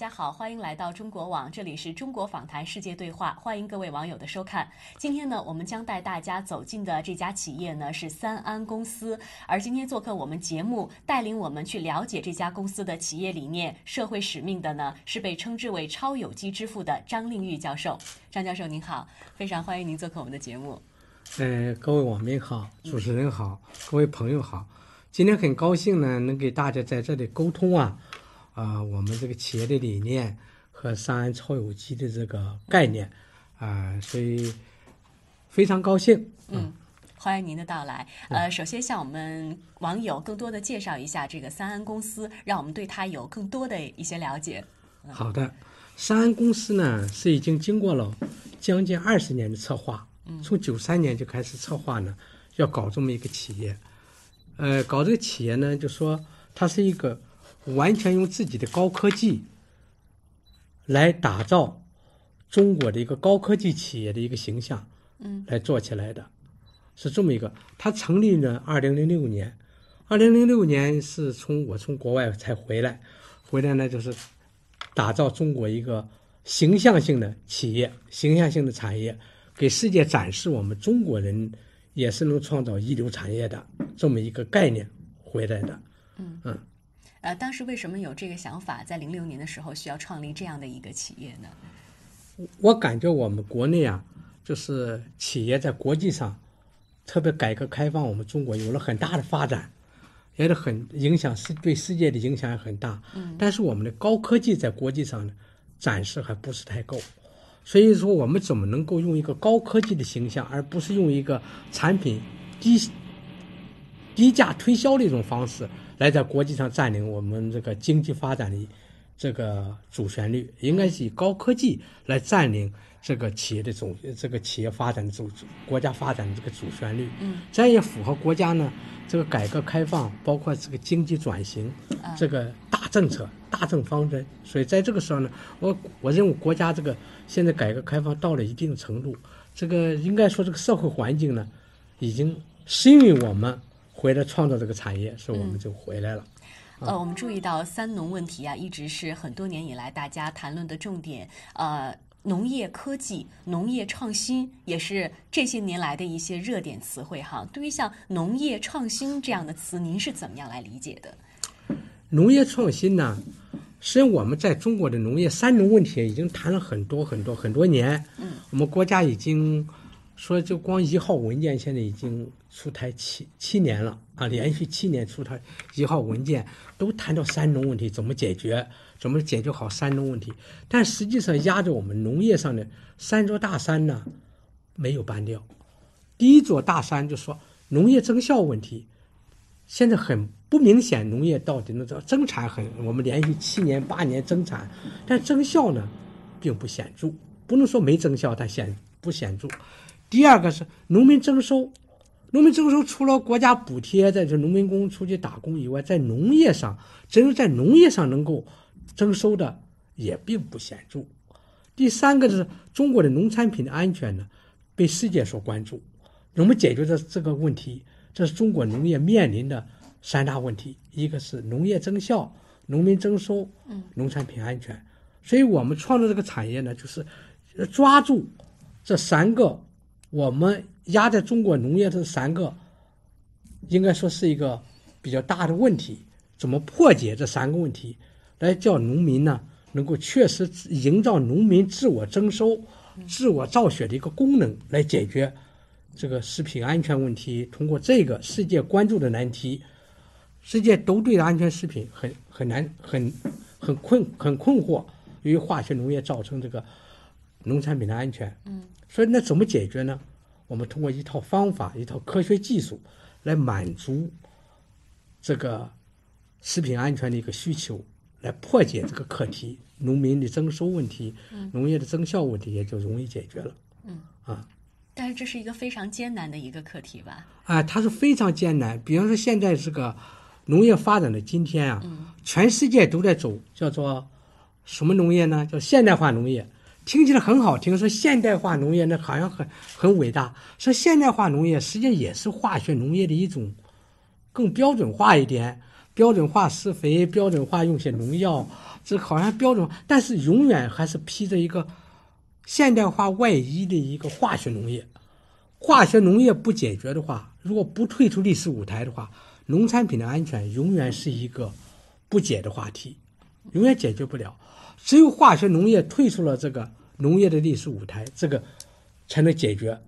大家好，欢迎来到中国网，这里是中国访谈世界对话，欢迎各位网友的收看。今天呢，我们将带大家走进的这家企业呢是三安公司，而今天做客我们节目，带领我们去了解这家公司的企业理念、社会使命的呢是被称之为“超有机之父”的张令玉教授。张教授您好，非常欢迎您做客我们的节目。呃，各位网民好，主持人好，各位朋友好，今天很高兴呢，能给大家在这里沟通啊。啊，我们这个企业的理念和三安超有机的这个概念啊，所以非常高兴。嗯，欢迎您的到来。呃，首先向我们网友更多的介绍一下这个三安公司，让我们对它有更多的一些了解。好的，三安公司呢是已经经过了将近二十年的策划，从九三年就开始策划呢，要搞这么一个企业。呃，搞这个企业呢，就说它是一个。完全用自己的高科技来打造中国的一个高科技企业的一个形象，嗯，来做起来的，是这么一个。他成立呢，二零零六年，二零零六年是从我从国外才回来，回来呢就是打造中国一个形象性的企业、形象性的产业，给世界展示我们中国人也是能创造一流产业的这么一个概念回来的，嗯。呃，当时为什么有这个想法？在零六年的时候，需要创立这样的一个企业呢？我感觉我们国内啊，就是企业在国际上，特别改革开放，我们中国有了很大的发展，也是很影响世对世界的影响也很大。嗯。但是我们的高科技在国际上呢，展示还不是太够。所以说，我们怎么能够用一个高科技的形象，而不是用一个产品低低价推销的一种方式？来在国际上占领我们这个经济发展的这个主旋律，应该是以高科技来占领这个企业的主这个企业发展的主国家发展的这个主旋律。嗯，这样也符合国家呢这个改革开放，包括这个经济转型这个大政策、大政方针。所以在这个时候呢，我我认为国家这个现在改革开放到了一定程度，这个应该说这个社会环境呢，已经适应我们。回来创造这个产业，所以我们就回来了。呃，我们注意到三农问题啊，一直是很多年以来大家谈论的重点。呃，农业科技、农业创新也是这些年来的一些热点词汇哈。对于像农业创新这样的词，您是怎么样来理解的？农业创新呢？实际上，我们在中国的农业三农问题已经谈了很多很多很多年。嗯，我们国家已经。说就光一号文件现在已经出台七七年了啊，连续七年出台一号文件，都谈到三农问题怎么解决，怎么解决好三农问题。但实际上压着我们农业上的三座大山呢，没有搬掉。第一座大山就说农业增效问题，现在很不明显，农业到底能增增产很，我们连续七年八年增产，但增效呢并不显著，不能说没增效，但显不显著。第二个是农民增收，农民增收除了国家补贴，在这农民工出去打工以外，在农业上，只有在农业上能够增收的也并不显著。第三个是中国的农产品的安全呢，被世界所关注，怎么解决这这个问题？这是中国农业面临的三大问题：一个是农业增效，农民增收，嗯，农产品安全。所以我们创造这个产业呢，就是抓住这三个。我们压在中国农业这三个，应该说是一个比较大的问题。怎么破解这三个问题，来叫农民呢能够确实营造农民自我增收、自我造血的一个功能，来解决这个食品安全问题。通过这个世界关注的难题，世界都对安全食品很很难、很很困、很困惑，由于化学农业造成这个。农产品的安全，嗯，所以那怎么解决呢？我们通过一套方法、一套科学技术来满足这个食品安全的一个需求，来破解这个课题，农民的增收问题，农业的增效问题也就容易解决了。嗯啊，但是这是一个非常艰难的一个课题吧？哎，它是非常艰难。比方说，现在这个农业发展的今天啊，全世界都在走叫做什么农业呢？叫现代化农业。听起来很好听，说现代化农业呢，好像很很伟大。说现代化农业，实际上也是化学农业的一种，更标准化一点，标准化施肥，标准化用些农药，这好像标准。但是永远还是披着一个现代化外衣的一个化学农业。化学农业不解决的话，如果不退出历史舞台的话，农产品的安全永远是一个不解的话题，永远解决不了。只有化学农业退出了这个。农业的历史舞台，这个才能解决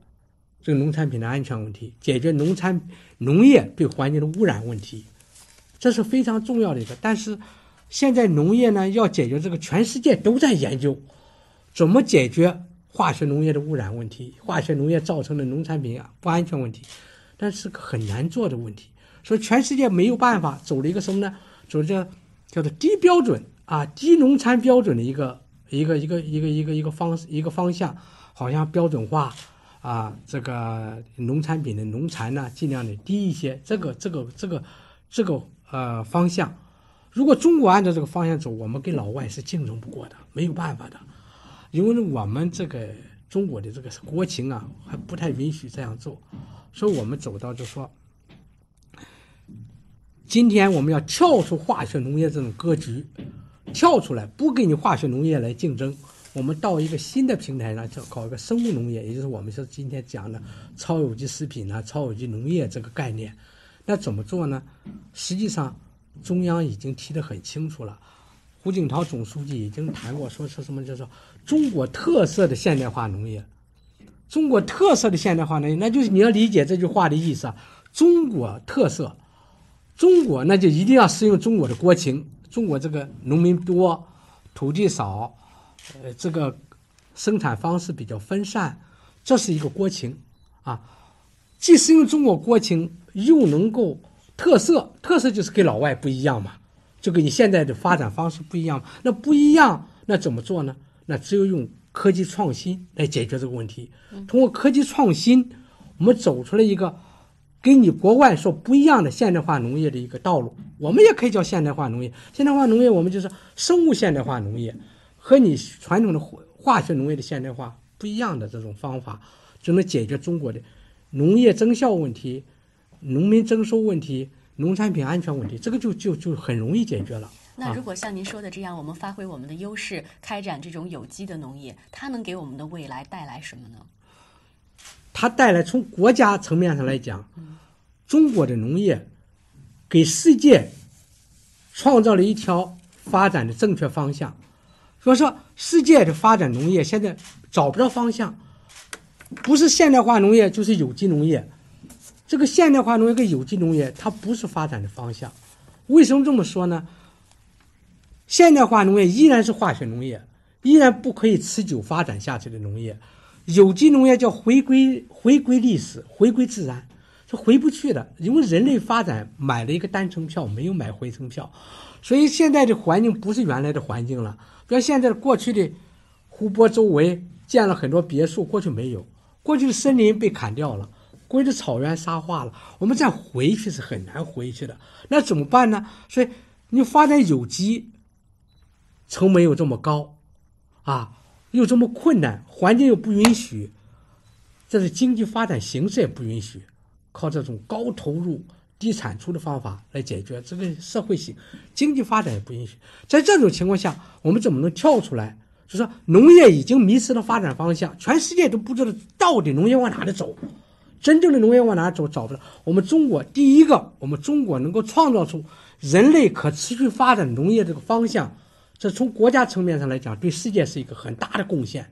这个农产品的安全问题，解决农产农业对环境的污染问题，这是非常重要的一个。但是现在农业呢，要解决这个，全世界都在研究怎么解决化学农业的污染问题，化学农业造成的农产品啊不安全问题，但是很难做的问题。所以全世界没有办法走了一个什么呢？走这叫做低标准啊，低农产标准的一个。一个一个一个一个一个方一个方向，好像标准化啊，这个农产品的农残呢，尽量的低一些。这个这个这个这个呃方向，如果中国按照这个方向走，我们跟老外是竞争不过的，没有办法的，因为我们这个中国的这个国情啊，还不太允许这样做，所以我们走到就说，今天我们要跳出化学农业这种格局。跳出来不给你化学农业来竞争，我们到一个新的平台上去搞一个生物农业，也就是我们说今天讲的超有机食品啊、超有机农业这个概念。那怎么做呢？实际上，中央已经提得很清楚了。胡锦涛总书记已经谈过，说是什么叫做中国特色的现代化农业。中国特色的现代化农业，那就是你要理解这句话的意思。中国特色，中国那就一定要适应中国的国情。中国这个农民多，土地少，呃，这个生产方式比较分散，这是一个国情啊。既适应中国国情，又能够特色，特色就是跟老外不一样嘛，就跟你现在的发展方式不一样。那不一样，那怎么做呢？那只有用科技创新来解决这个问题。通过科技创新，我们走出了一个。跟你国外说不一样的现代化农业的一个道路，我们也可以叫现代化农业。现代化农业，我们就是生物现代化农业，和你传统的化学农业的现代化不一样的这种方法，就能解决中国的农业增效问题、农民增收问题、农产品安全问题，这个就就就很容易解决了。那如果像您说的这样，我们发挥我们的优势，开展这种有机的农业，它能给我们的未来带来什么呢？它带来从国家层面上来讲。中国的农业给世界创造了一条发展的正确方向，所以说世界的发展农业现在找不到方向，不是现代化农业就是有机农业，这个现代化农业跟有机农业它不是发展的方向。为什么这么说呢？现代化农业依然是化学农业，依然不可以持久发展下去的农业，有机农业叫回归回归历史，回归自然。回不去的，因为人类发展买了一个单程票，没有买回程票，所以现在的环境不是原来的环境了。比如现在的过去的湖泊周围建了很多别墅，过去没有；过去的森林被砍掉了，过去的草原沙化了。我们再回去是很难回去的。那怎么办呢？所以你发展有机，成本又这么高，啊，又这么困难，环境又不允许，这是经济发展形势也不允许。靠这种高投入低产出的方法来解决，这个社会性经济发展也不允许。在这种情况下，我们怎么能跳出来？就说，农业已经迷失了发展方向，全世界都不知道到底农业往哪里走，真正的农业往哪走找不到。我们中国第一个，我们中国能够创造出人类可持续发展农业这个方向，这从国家层面上来讲，对世界是一个很大的贡献。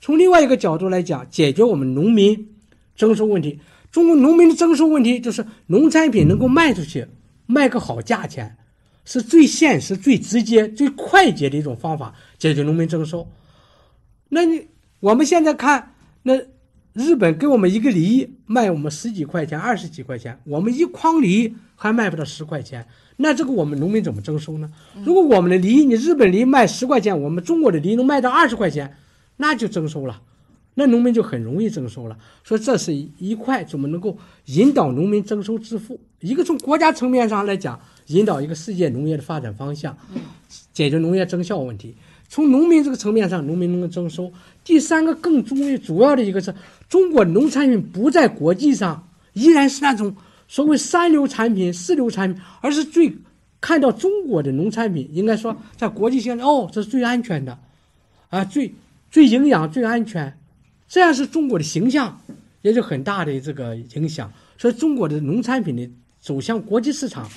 从另外一个角度来讲，解决我们农民增收问题。中国农民的增收问题，就是农产品能够卖出去，卖个好价钱，是最现实、最直接、最快捷的一种方法解决农民增收。那你我们现在看，那日本给我们一个梨，卖我们十几块钱、二十几块钱，我们一筐梨还卖不到十块钱，那这个我们农民怎么增收呢？如果我们的梨，你日本梨卖十块钱，我们中国的梨能卖到二十块钱，那就增收了。那农民就很容易增收了。说这是一块怎么能够引导农民增收致富？一个从国家层面上来讲，引导一个世界农业的发展方向，解决农业增效问题；从农民这个层面上，农民能够增收。第三个更重主要的一个是，中国农产品不在国际上依然是那种所谓三流产品、四流产品，而是最看到中国的农产品应该说在国际现在哦，这是最安全的，啊，最最营养、最安全。这样是中国的形象，也就很大的这个影响。所以中国的农产品的走向国际市场，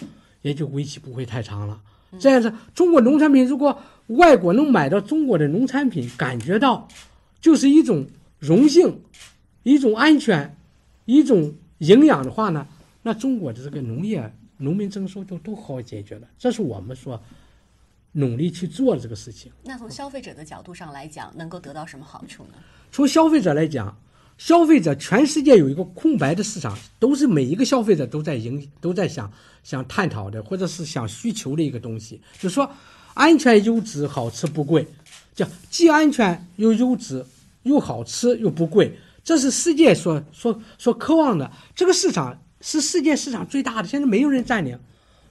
也就为期不会太长了。这样子，中国农产品如果外国能买到中国的农产品，感觉到就是一种荣幸，一种安全，一种营养的话呢，那中国的这个农业、农民增收就都好解决了。这是我们说。努力去做这个事情。那从消费者的角度上来讲，能够得到什么好处呢？从消费者来讲，消费者全世界有一个空白的市场，都是每一个消费者都在营都在想想探讨的，或者是想需求的一个东西，就是说安全、优质、好吃、不贵，叫既安全又优质又好吃又不贵，这是世界所所所渴望的。这个市场是世界市场最大的，现在没有人占领。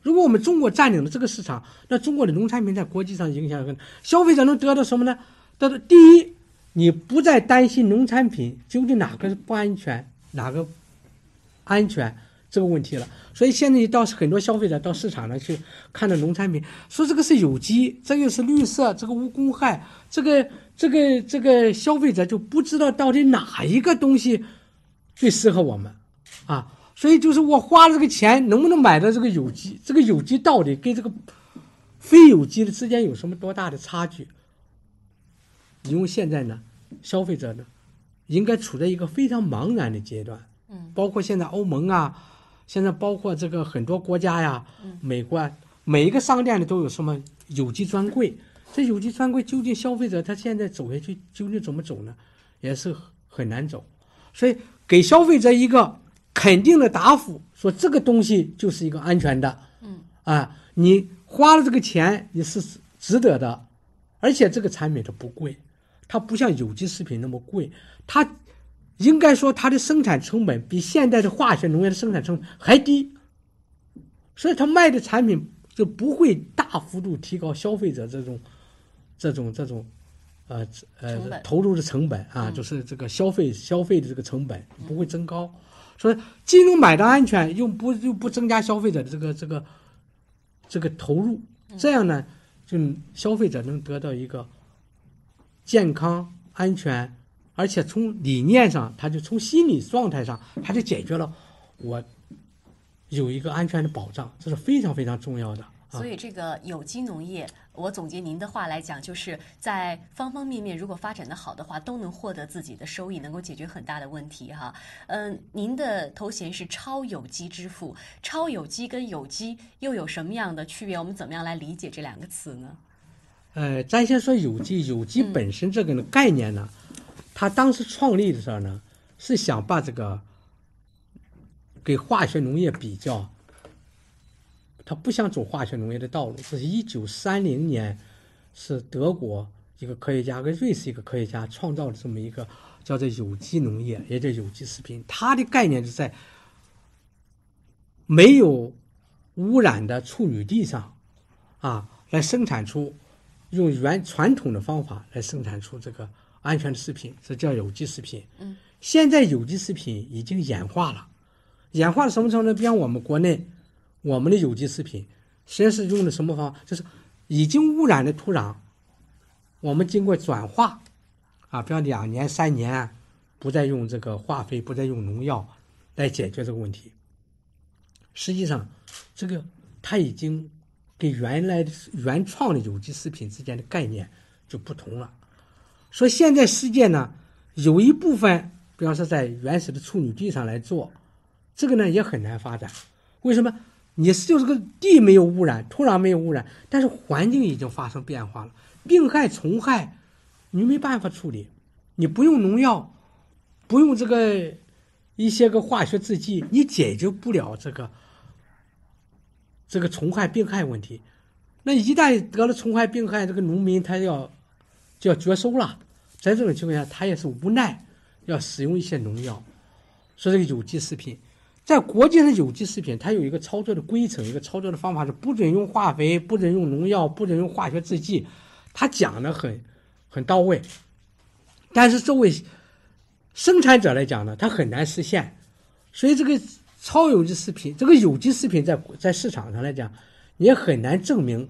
如果我们中国占领了这个市场，那中国的农产品在国际上影响，很消费者能得到什么呢？得到第一，你不再担心农产品究竟哪个是不安全，哪个安全这个问题了。所以现在到很多消费者到市场上去看的农产品，说这个是有机，这又是绿色，这个无公害，这个这个这个消费者就不知道到底哪一个东西最适合我们，啊。所以就是我花了这个钱，能不能买到这个有机？这个有机到底跟这个非有机的之间有什么多大的差距？因为现在呢，消费者呢，应该处在一个非常茫然的阶段。嗯，包括现在欧盟啊，现在包括这个很多国家呀，美国啊，每一个商店里都有什么有机专柜？这有机专柜究竟消费者他现在走下去究竟怎么走呢？也是很难走。所以给消费者一个。肯定的答复说，这个东西就是一个安全的，嗯啊，你花了这个钱你是值得的，而且这个产品它不贵，它不像有机食品那么贵，它应该说它的生产成本比现在的化学农业的生产成本还低，所以它卖的产品就不会大幅度提高消费者这种这种这种，呃呃投入的成本啊，就是这个消费消费的这个成本不会增高。说金融买的安全又不又不增加消费者的这个这个这个投入，这样呢，就消费者能得到一个健康、安全，而且从理念上，他就从心理状态上，他就解决了我有一个安全的保障，这是非常非常重要的。所以，这个有机农业，我总结您的话来讲，就是在方方面面，如果发展的好的话，都能获得自己的收益，能够解决很大的问题，哈。嗯，您的头衔是“超有机之父”，“超有机”跟“有机”又有什么样的区别？我们怎么样来理解这两个词呢？呃，咱先说有机，有机本身这个概念呢，它当时创立的时候呢，是想把这个给化学农业比较。他不想走化学农业的道路。这是一九三零年，是德国一个科学家跟瑞士一个科学家创造了这么一个叫做有机农业，也叫有机食品。它的概念是在没有污染的处女地上啊，来生产出用原传统的方法来生产出这个安全的食品，这叫有机食品。嗯，现在有机食品已经演化了，演化到什么程度？比方我们国内。我们的有机食品，先是用的什么方法？就是已经污染的土壤，我们经过转化，啊，比方两年三年，不再用这个化肥，不再用农药，来解决这个问题。实际上，这个它已经跟原来的原创的有机食品之间的概念就不同了。说现在世界呢，有一部分，比方说在原始的处女地上来做，这个呢也很难发展。为什么？你是就是个地没有污染，土壤没有污染，但是环境已经发生变化了，病害虫害，你没办法处理，你不用农药，不用这个一些个化学制剂，你解决不了这个这个虫害病害问题。那一旦得了虫害病害，这个农民他要就要绝收了。在这种情况下，他也是无奈要使用一些农药。说这个有机食品。在国际上，有机食品它有一个操作的规程，一个操作的方法是不准用化肥，不准用农药，不准用化学制剂。他讲的很，很到位。但是作为生产者来讲呢，他很难实现。所以这个超有机食品，这个有机食品在在市场上来讲，也很难证明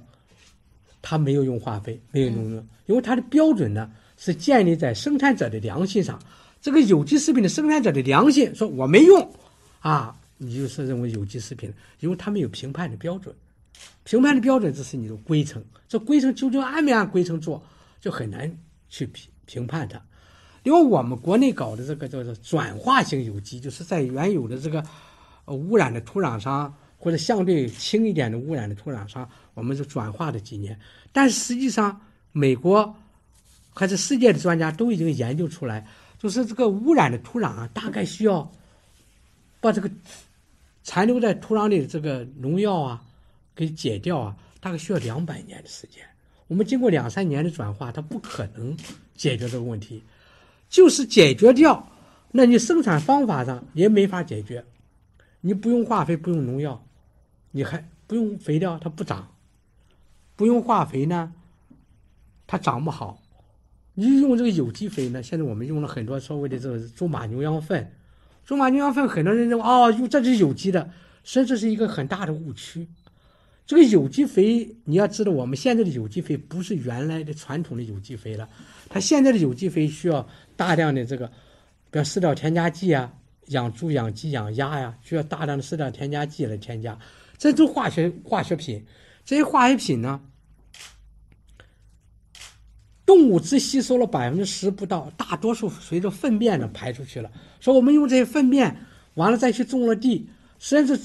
他没有用化肥，没有农药，因为它的标准呢是建立在生产者的良心上。这个有机食品的生产者的良心，说我没用。啊，你就是认为有机食品，因为他们有评判的标准，评判的标准就是你的规程，这规程究竟按没按规程做，就很难去评评判它。因为我们国内搞的这个叫做转化型有机，就是在原有的这个污染的土壤上，或者相对轻一点的污染的土壤上，我们是转化的几年。但是实际上，美国还是世界的专家都已经研究出来，就是这个污染的土壤啊，大概需要。把这个残留在土壤里的这个农药啊，给解掉啊，大概需要两百年的时间。我们经过两三年的转化，它不可能解决这个问题。就是解决掉，那你生产方法上也没法解决。你不用化肥，不用农药，你还不用肥料，它不长；不用化肥呢，它长不好。你用这个有机肥呢，现在我们用了很多所谓的这个猪马牛羊粪。中马羊粪，很多人认为啊，这是有机的，甚至是一个很大的误区。这个有机肥，你要知道，我们现在的有机肥不是原来的传统的有机肥了，它现在的有机肥需要大量的这个，比如饲料添加剂啊，养猪、养鸡、养鸭呀，需要大量的饲料添加剂来添加，这都化学化学品，这些化学品呢？动物只吸收了百分之十不到，大多数随着粪便呢排出去了。说我们用这些粪便完了再去种了地，实际上这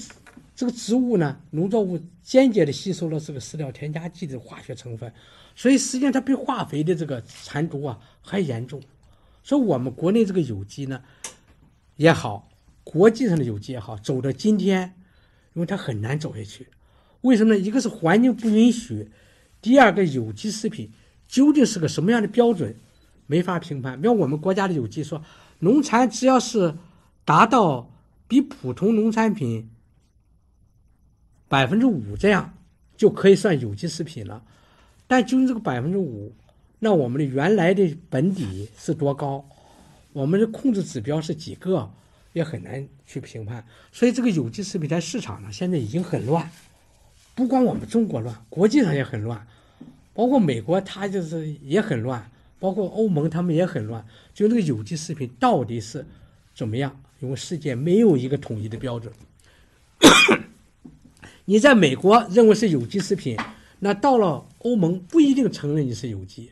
这个植物呢，农作物间接的吸收了这个饲料添加剂的化学成分，所以实际上它比化肥的这个残毒啊还严重。所以我们国内这个有机呢也好，国际上的有机也好，走到今天，因为它很难走下去。为什么？呢？一个是环境不允许，第二个有机食品。究竟是个什么样的标准，没法评判。像我们国家的有机说，农产只要是达到比普通农产品百分之五这样，就可以算有机食品了。但就竟这个百分之五，那我们的原来的本底是多高？我们的控制指标是几个？也很难去评判。所以这个有机食品在市场上现在已经很乱，不光我们中国乱，国际上也很乱。包括美国，它就是也很乱；包括欧盟，他们也很乱。就那个有机食品到底是怎么样？因为世界没有一个统一的标准。你在美国认为是有机食品，那到了欧盟不一定承认你是有机；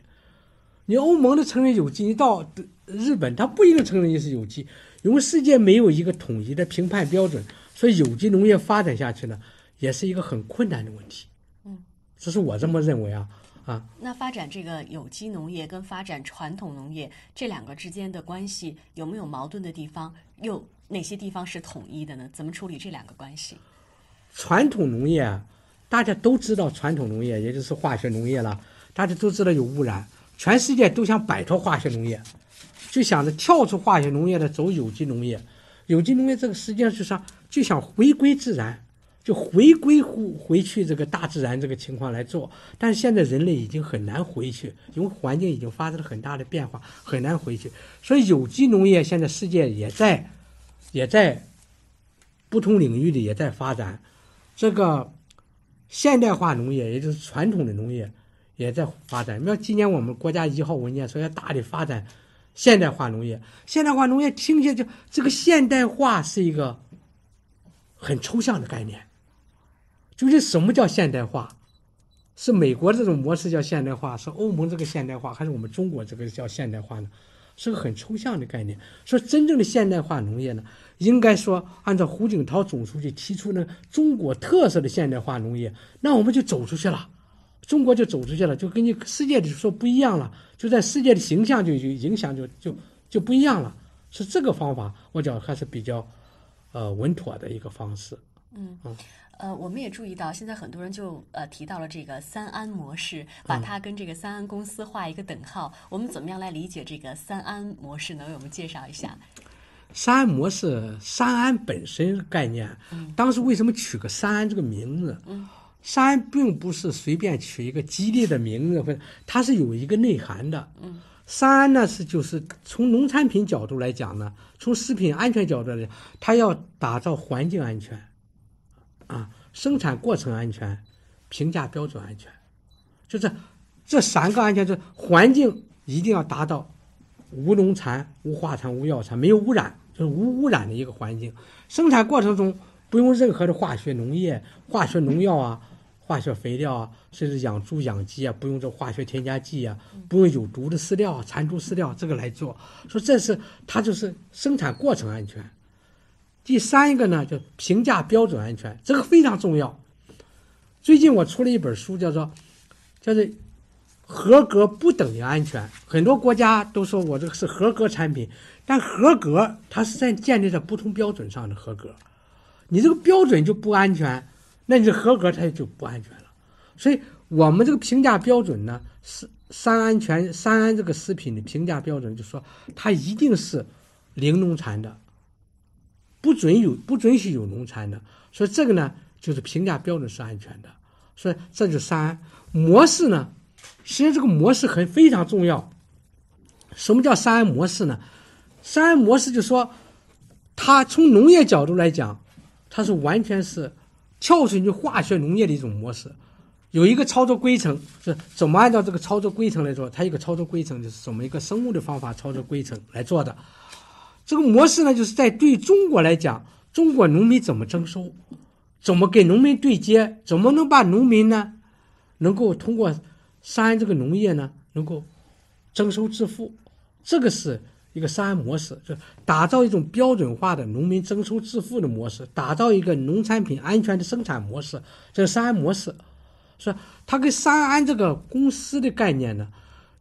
你欧盟的承认有机，你到日本它不一定承认你是有机。因为世界没有一个统一的评判标准，所以有机农业发展下去呢，也是一个很困难的问题。嗯，这是我这么认为啊。啊。那发展这个有机农业跟发展传统农业这两个之间的关系有没有矛盾的地方？又哪些地方是统一的呢？怎么处理这两个关系？传统农业，大家都知道，传统农业也就是化学农业了，大家都知道有污染，全世界都想摆脱化学农业，就想着跳出化学农业的走有机农业。有机农业这个实际上就是就想回归自然。就回归回回去这个大自然这个情况来做，但是现在人类已经很难回去，因为环境已经发生了很大的变化，很难回去。所以有机农业现在世界也在也在不同领域的也在发展。这个现代化农业，也就是传统的农业，也在发展。你要今年我们国家一号文件说要大力发展现代化农业。现代化农业听起来就这个现代化是一个很抽象的概念。究竟什么叫现代化？是美国这种模式叫现代化，是欧盟这个现代化，还是我们中国这个叫现代化呢？是个很抽象的概念。说真正的现代化农业呢，应该说按照胡锦涛总书记提出的中国特色的现代化农业，那我们就走出去了，中国就走出去了，就跟你世界的说不一样了，就在世界的形象就影响就就就不一样了。是这个方法，我觉得还是比较呃稳妥的一个方式。嗯啊。呃，我们也注意到，现在很多人就呃提到了这个“三安模式”，把它跟这个“三安公司”画一个等号。我们怎么样来理解这个“三安模式”？能为我们介绍一下？“三安模式”“三安”本身概念，当时为什么取个“三安”这个名字？“三安”并不是随便取一个吉利的名字，或者它是有一个内涵的。“三安”呢是就是从农产品角度来讲呢，从食品安全角度来讲，它要打造环境安全。啊，生产过程安全，评价标准安全，就是这三个安全，就是环境一定要达到无农残、无化残、无药残，没有污染，就是无污染的一个环境。生产过程中不用任何的化学农业、化学农药啊、化学肥料啊，甚至养猪养鸡啊，不用这化学添加剂啊，不用有毒的饲料、残猪饲料，这个来做，说这是它就是生产过程安全。第三一个呢，叫评价标准安全，这个非常重要。最近我出了一本书，叫做“叫做合格不等于安全”。很多国家都说我这个是合格产品，但合格它是在建立在不同标准上的合格。你这个标准就不安全，那你这合格它就不安全了。所以我们这个评价标准呢，是三安全三安这个食品的评价标准，就说它一定是零农残的。不准有不准许有农残的，所以这个呢就是评价标准是安全的。所以这就三模式呢，其实这个模式很非常重要。什么叫三模式呢？三模式就说，它从农业角度来讲，它是完全是跳出去化学农业的一种模式。有一个操作规程是怎么按照这个操作规程来做？它一个操作规程就是怎么一个生物的方法操作规程来做的。这个模式呢，就是在对中国来讲，中国农民怎么征收，怎么给农民对接，怎么能把农民呢，能够通过三安这个农业呢，能够增收致富，这个是一个三安模式，就打造一种标准化的农民增收致富的模式，打造一个农产品安全的生产模式，这个三安模式，是它跟三安这个公司的概念呢，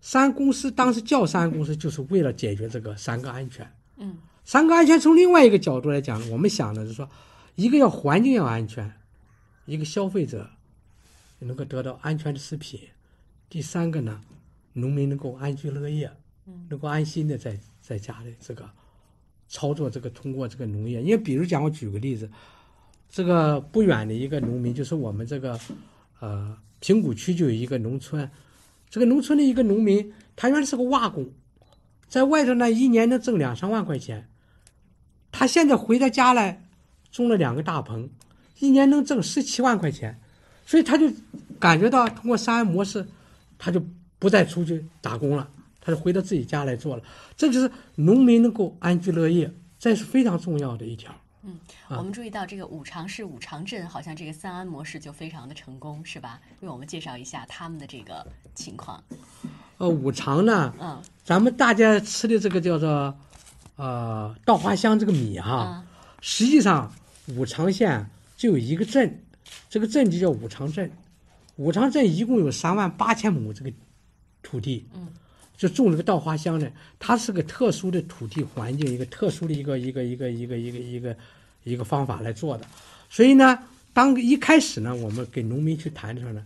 三公司当时叫三安公司，就是为了解决这个三个安全。嗯，三个安全从另外一个角度来讲，我们想的是说，一个要环境要安全，一个消费者能够得到安全的食品，第三个呢，农民能够安居乐业，能够安心的在在家里这个操作这个通过这个农业。因为比如讲，我举个例子，这个不远的一个农民，就是我们这个呃平谷区就有一个农村，这个农村的一个农民，他原来是个瓦工。在外头呢，一年能挣两三万块钱，他现在回到家来，种了两个大棚，一年能挣十七万块钱，所以他就感觉到通过三安模式，他就不再出去打工了，他就回到自己家来做了。这就是农民能够安居乐业，这是非常重要的一条。嗯，我们注意到这个五常市五常镇，好像这个三安模式就非常的成功，是吧？为我们介绍一下他们的这个情况。呃，五常呢，咱们大家吃的这个叫做呃稻花香这个米哈，实际上五常县就有一个镇，这个镇就叫五常镇，五常镇一共有三万八千亩这个土地，就种这个稻花香呢，它是个特殊的土地环境，一个特殊的一个一个一个一个一个一个一个方法来做的，所以呢，当一开始呢，我们跟农民去谈的时候呢，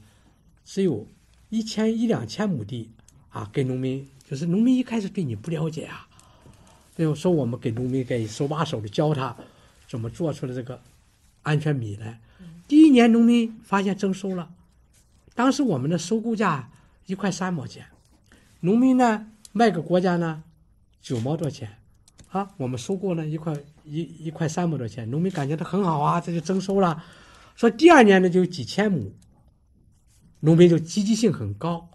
只有一千一两千亩地。啊，给农民就是农民一开始对你不了解啊，就说我们给农民给手把手的教他怎么做出了这个安全米来。第一年农民发现增收了，当时我们的收购价一块三毛钱，农民呢卖给国家呢九毛多钱，啊，我们收购呢一块一一块三毛多钱，农民感觉到很好啊，这就增收了。说第二年呢就有几千亩，农民就积极性很高。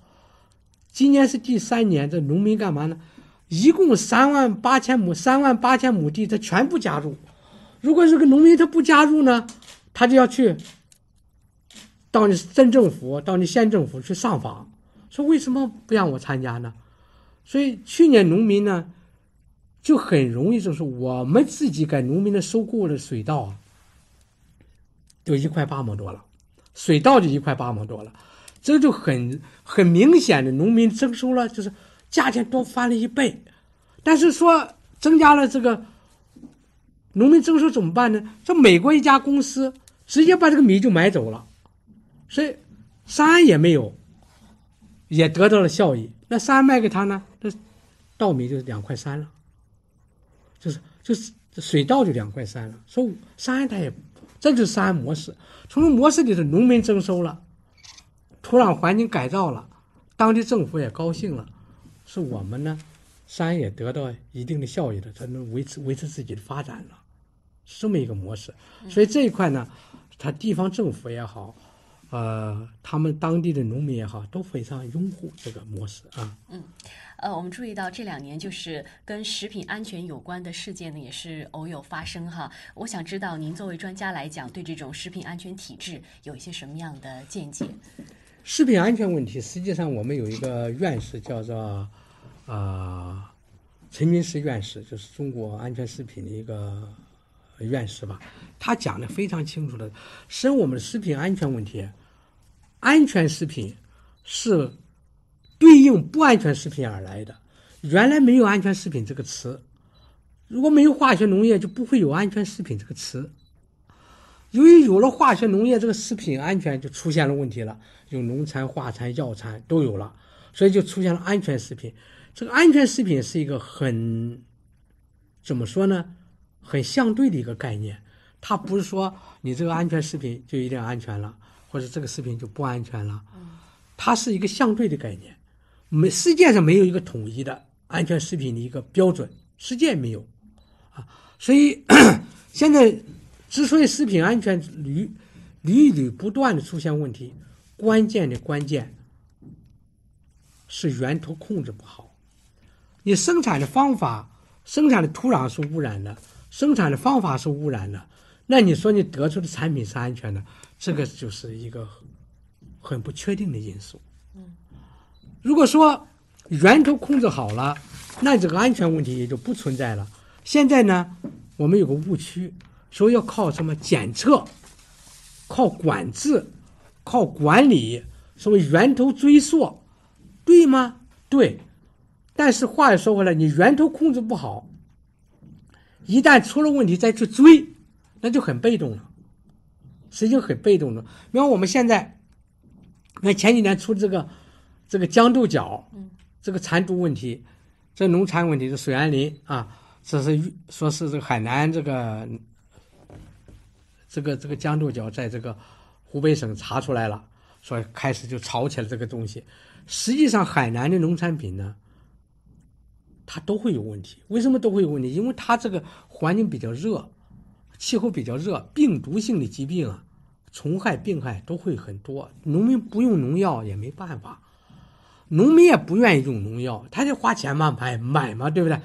今年是第三年，这农民干嘛呢？一共三万八千亩，三万八千亩地，他全部加入。如果这个农民他不加入呢，他就要去到你镇政府，到你县政府去上访，说为什么不让我参加呢？所以去年农民呢，就很容易就是我们自己给农民的收购的水稻，就一块八毛多了，水稻就一块八毛多了。这就很很明显的农民增收了，就是价钱多翻了一倍。但是说增加了这个农民增收怎么办呢？这美国一家公司直接把这个米就买走了，所以山也没有，也得到了效益。那山卖给他呢？这稻米就是两块三了，就是就是水稻就两块三了。说山它也，这就是山模式。从模式里头，农民增收了。土壤环境改造了，当地政府也高兴了，是我们呢，山也得到一定的效益了，才能维持维持自己的发展了，是这么一个模式。所以这一块呢，它地方政府也好，呃，他们当地的农民也好，都非常拥护这个模式啊。嗯，呃，我们注意到这两年就是跟食品安全有关的事件呢，也是偶有发生哈。我想知道您作为专家来讲，对这种食品安全体制有一些什么样的见解？食品安全问题，实际上我们有一个院士叫做啊陈明石院士，就是中国安全食品的一个院士吧。他讲的非常清楚的，使我们的食品安全问题，安全食品是对应不安全食品而来的。原来没有“安全食品”这个词，如果没有化学农业，就不会有“安全食品”这个词。由于有了化学农业，这个食品安全就出现了问题了，有农残、化残、药残都有了，所以就出现了安全食品。这个安全食品是一个很怎么说呢？很相对的一个概念，它不是说你这个安全食品就一定安全了，或者这个食品就不安全了，它是一个相对的概念。没世界上没有一个统一的安全食品的一个标准，世界没有啊，所以 现在。之所以食品安全屡屡屡不断的出现问题，关键的关键是源头控制不好。你生产的方法、生产的土壤是污染的，生产的方法是污染的，那你说你得出的产品是安全的，这个就是一个很不确定的因素。嗯，如果说源头控制好了，那这个安全问题也就不存在了。现在呢，我们有个误区。所以要靠什么检测？靠管制？靠管理？所谓源头追溯，对吗？对。但是话又说回来，你源头控制不好，一旦出了问题再去追，那就很被动了。实际就很被动了？比方我们现在，你看前几年出这个这个豇豆角，这个蚕毒问题，这农残问题，这水源林啊，这是说是这个海南这个。这个这个豇豆角在这个湖北省查出来了，所以开始就炒起了这个东西。实际上，海南的农产品呢，它都会有问题。为什么都会有问题？因为它这个环境比较热，气候比较热，病毒性的疾病啊、虫害、病害都会很多。农民不用农药也没办法，农民也不愿意用农药，他就花钱嘛，买买嘛，对不对？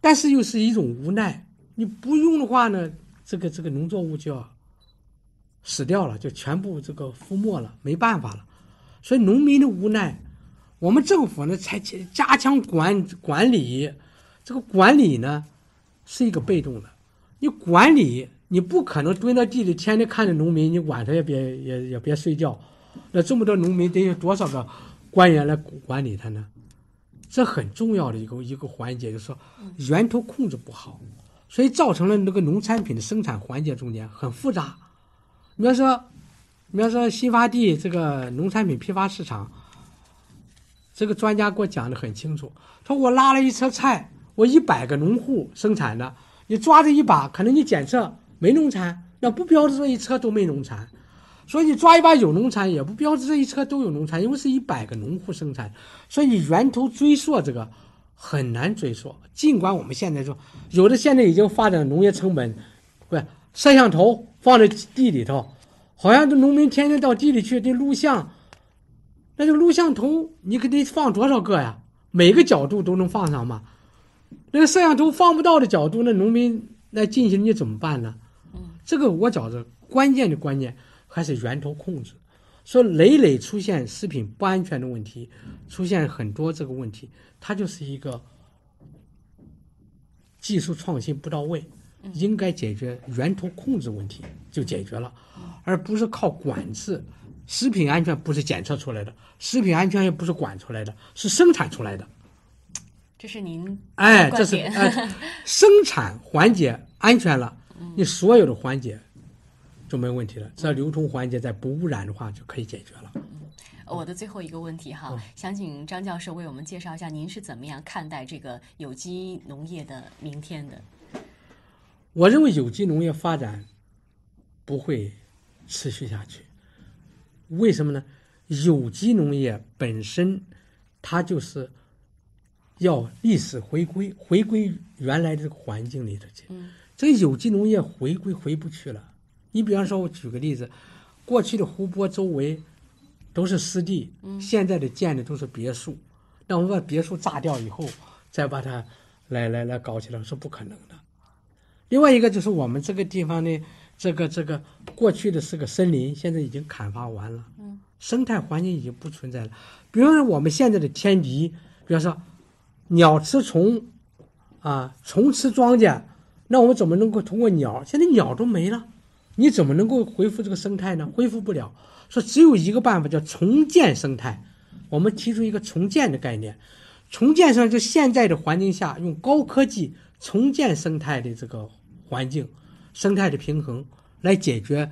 但是又是一种无奈，你不用的话呢？这个这个农作物就要死掉了，就全部这个覆没了，没办法了。所以农民的无奈，我们政府呢才加强管管理。这个管理呢是一个被动的，你管理你不可能蹲到地里，天天看着农民，你晚上也别也也别睡觉。那这么多农民得有多少个官员来管理他呢？这很重要的一个一个环节就是说，源头控制不好。所以造成了那个农产品的生产环节中间很复杂。你比方说，你比方说新发地这个农产品批发市场，这个专家给我讲的很清楚。他说我拉了一车菜，我一百个农户生产的，你抓着一把，可能你检测没农残，要不标志这一车都没农残；，所以你抓一把有农残，也不标志这一车都有农残，因为是一百个农户生产，所以你源头追溯这个。很难追溯，尽管我们现在说，有的现在已经发展农业成本，不是摄像头放在地里头，好像这农民天天到地里去得录像，那就录像头，你可得放多少个呀？每个角度都能放上吗？那个摄像头放不到的角度，那农民那进去你怎么办呢？这个我觉着关键的关键还是源头控制。说累累出现食品不安全的问题，出现很多这个问题，它就是一个技术创新不到位，应该解决源头控制问题就解决了，而不是靠管制。食品安全不是检测出来的，食品安全也不是管出来的，是生产出来的。这是您哎，这是生产环节安全了，你所有的环节。就没有问题了。只要流通环节，在不污染的话，就可以解决了。嗯，我的最后一个问题哈，想请张教授为我们介绍一下，您是怎么样看待这个有机农业的明天的？我认为有机农业发展不会持续下去。为什么呢？有机农业本身它就是要历史回归，回归原来的环境里头去。嗯，这有机农业回归回不去了。你比方说，我举个例子，过去的湖泊周围都是湿地，现在的建的都是别墅。那我们把别墅炸掉以后，再把它来来来搞起来是不可能的。另外一个就是我们这个地方呢，这个这个过去的是个森林，现在已经砍伐完了，生态环境已经不存在了。比方说我们现在的天敌，比方说鸟吃虫，啊虫吃庄稼，那我们怎么能够通过鸟？现在鸟都没了。你怎么能够恢复这个生态呢？恢复不了，说只有一个办法叫重建生态。我们提出一个重建的概念，重建上就现在的环境下用高科技重建生态的这个环境、生态的平衡来解决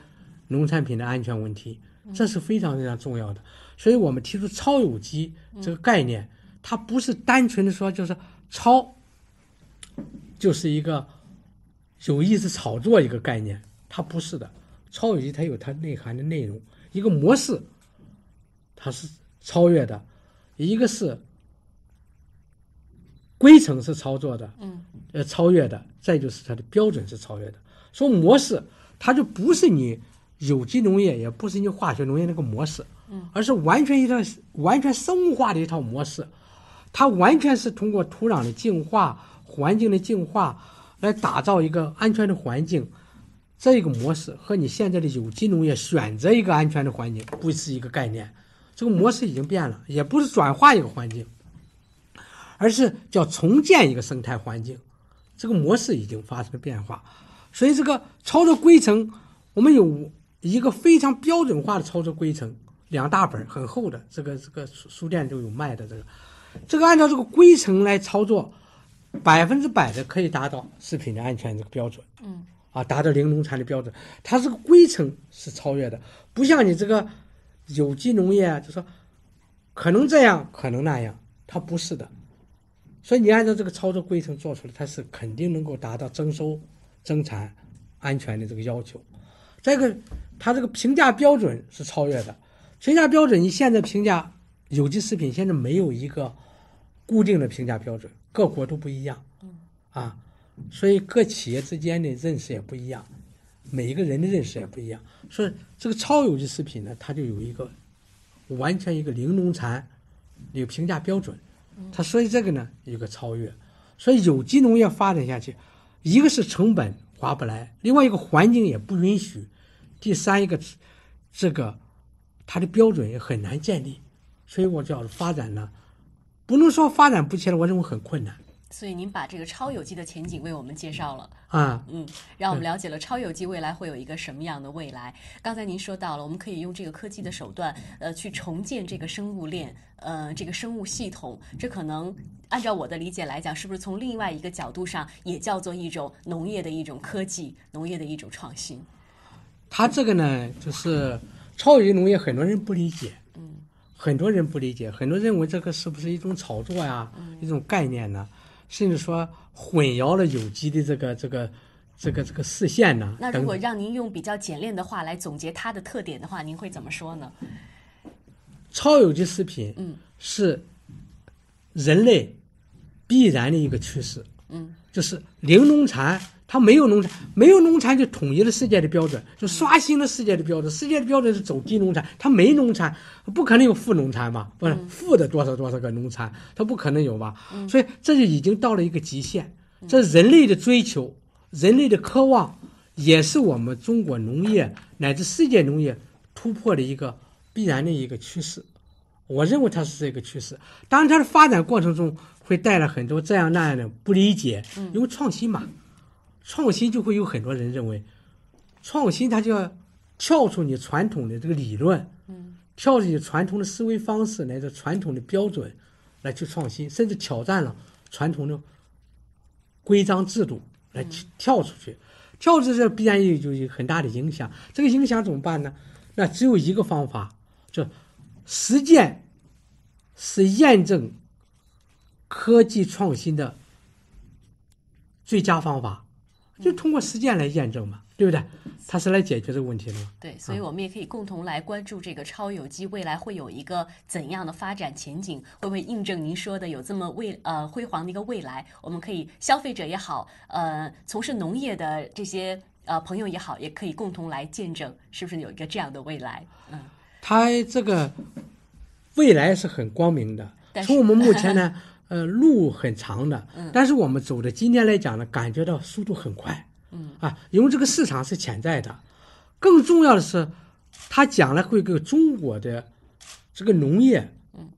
农产品的安全问题，这是非常非常重要的。所以我们提出超有机这个概念，它不是单纯的说就是超，就是一个有意思炒作一个概念。它不是的，超级它有它内涵的内容，一个模式，它是超越的，一个是规程是操作的，嗯，呃，超越的，再就是它的标准是超越的。说模式，它就不是你有机农业，也不是你化学农业那个模式，嗯，而是完全一套完全生物化的一套模式，它完全是通过土壤的净化、环境的净化来打造一个安全的环境。这个模式和你现在的有机农业选择一个安全的环境不是一个概念，这个模式已经变了，也不是转化一个环境，而是叫重建一个生态环境。这个模式已经发生了变化，所以这个操作规程，我们有一个非常标准化的操作规程，两大本很厚的，这个这个书店都有卖的。这个这个按照这个规程来操作，百分之百的可以达到食品的安全这个标准。嗯。啊，达到零农残的标准，它这个规程，是超越的，不像你这个有机农业，就说可能这样，可能那样，它不是的。所以你按照这个操作规程做出来，它是肯定能够达到增收、增产、安全的这个要求。再一个，它这个评价标准是超越的，评价标准你现在评价有机食品，现在没有一个固定的评价标准，各国都不一样，啊。所以各企业之间的认识也不一样，每一个人的认识也不一样。所以这个超有机食品呢，它就有一个完全一个零农残有评价标准。它所以这个呢，有个超越。所以有机农业发展下去，一个是成本划不来，另外一个环境也不允许，第三一个这个它的标准也很难建立。所以我叫发展呢，不能说发展不起来，我认为很困难。所以您把这个超有机的前景为我们介绍了啊，嗯，让我们了解了超有机未来会有一个什么样的未来。刚才您说到了，我们可以用这个科技的手段，呃，去重建这个生物链，呃，这个生物系统。这可能按照我的理解来讲，是不是从另外一个角度上也叫做一种农业的一种科技，农业的一种创新？它这个呢，就是超有机农业，很多人不理解，嗯，很多人不理解，很多认为这个是不是一种炒作呀，一种概念呢？甚至说混淆了有机的这个这个这个这个视线呢？那如果让您用比较简练的话来总结它的特点的话，您会怎么说呢？超有机食品，嗯，是人类必然的一个趋势，嗯，就是零农残。它没有农产，没有农产就统一了世界的标准，就刷新了世界的标准。世界的标准是走低农产，它没农产，不可能有负农产吧？不是负的多少多少个农产，它不可能有吧？所以这就已经到了一个极限。这人类的追求，人类的渴望，也是我们中国农业乃至世界农业突破的一个必然的一个趋势。我认为它是这个趋势。当然，它的发展过程中会带来很多这样那样的不理解，因为创新嘛。创新就会有很多人认为，创新它就要跳出你传统的这个理论，嗯，跳出你传统的思维方式，来着传统的标准来去创新，甚至挑战了传统的规章制度来跳出去，跳出去必然有就有很大的影响。这个影响怎么办呢？那只有一个方法，就实践是验证科技创新的最佳方法。就通过实践来验证嘛，对不对？它是来解决这个问题的嘛？对，所以，我们也可以共同来关注这个超有机未来会有一个怎样的发展前景？会不会印证您说的有这么未呃辉煌的一个未来？我们可以消费者也好，呃，从事农业的这些呃朋友也好，也可以共同来见证，是不是有一个这样的未来？嗯，它这个未来是很光明的，从我们目前呢。呃，路很长的，但是我们走的今天来讲呢，感觉到速度很快。嗯啊，因为这个市场是潜在的，更重要的是，它将来会给中国的这个农业，嗯，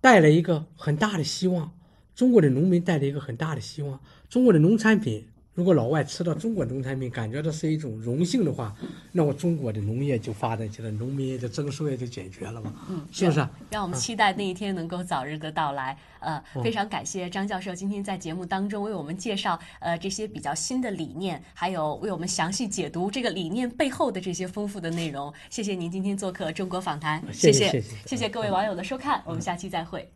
带来一个很大的希望，中国的农民带来一个很大的希望，中国的农产品。如果老外吃到中国农产品，感觉到是一种荣幸的话，那我中国的农业就发展起来，农民的增收也就解决了嘛，嗯，是不是？让我们期待那一天能够早日的到来。呃，非常感谢张教授今天在节目当中为我们介绍呃这些比较新的理念，还有为我们详细解读这个理念背后的这些丰富的内容。谢谢您今天做客《中国访谈》，谢谢谢谢各位网友的收看，我们下期再会。